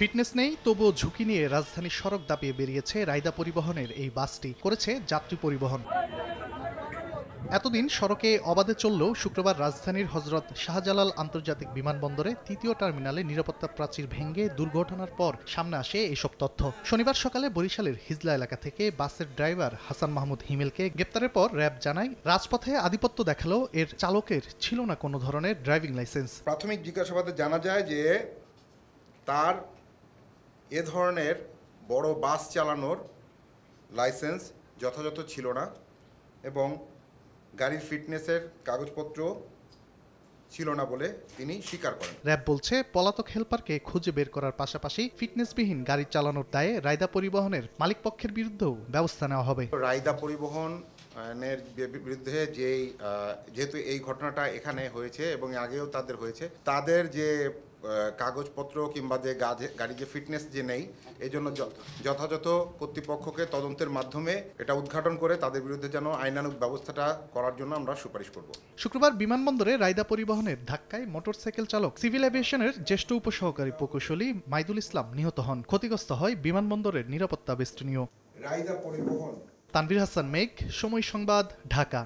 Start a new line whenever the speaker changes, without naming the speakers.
fitness নেই তবুও ঝুঁকি নিয়ে রাজধানীর সড়ক দাপিয়ে বেরিয়েছে রায়দা পরিবহনের এই বাসটি করেছে যাত্রী পরিবহন এতদিন সড়কে অবাধে চললেও শুক্রবার রাজধানীর হজরত শাহজালাল আন্তর্জাতিক বিমানবন্দরে তৃতীয় টার্মিনালে নিরাপত্তা প্রাচীর ভেঙে দুর্ঘটনার পর সামনে আসে এসব তথ্য শনিবার সকালে বরিশালের হিজলা এলাকা থেকে বাসের ড্রাইভার হাসান মাহমুদ হিমেলকে গ্রেপ্তারের পর র্যাব জানায় রাজপথে আধিপত্য দেখালো এর চালকের ছিল না কোনো ধরনের ড্রাইভিং লাইসেন্স
প্রাথমিক জিজ্ঞাসাবাদে জানা যায় যে তার এ ধরনের বড় বাস চালানোর লাইসেন্স যথাযথ ছিল না এবং গাড়ির ফিটনেসের কাগজপত্র ছিল না বলে তিনি স্বীকার করেন
র্যাব বলছে পলাতক হেলপারকে খুঁজে বের করার পাশাপাশি ফিটনেসবিহীন গাড়ি চালানোর দায়ে রায়দা পরিবহনের মালিকপক্ষের বিরুদ্ধেও ব্যবস্থা নেওয়া হবে
রায়দা পরিবহন আইনের বিরুদ্ধে যেই যেহেতু এই ঘটনাটা এখানে হয়েছে এবং আগেও তাদের হয়েছে তাদের যে কাগজপত্র কিংবা যে গাড়ি যে ফিটনেস যে নেই এই জন্য যথাযথ কর্তৃপক্ষকে তদন্তের মাধ্যমে এটা উদ্ঘাটন করে তাদের বিরুদ্ধে যেন আইনানুক ব্যবস্থাটা করার জন্য আমরা সুপারিশ করব
শুক্রবার বিমানবন্দরে রায়দা পরিবহনের ধাক্কায় মোটরসাইকেল চালক সিভিল এভিয়েশনের জ্যেষ্ঠ উপসহকারী প্রকৌশলী মাইদুল ইসলাম নিহত হন ক্ষতিগ্রস্ত হয় বিমানবন্দরের নিরাপত্তা বেষ্টনীয় রায়দা পরিবহন তানভীর হাসান মেঘ সময় সংবাদ ঢাকা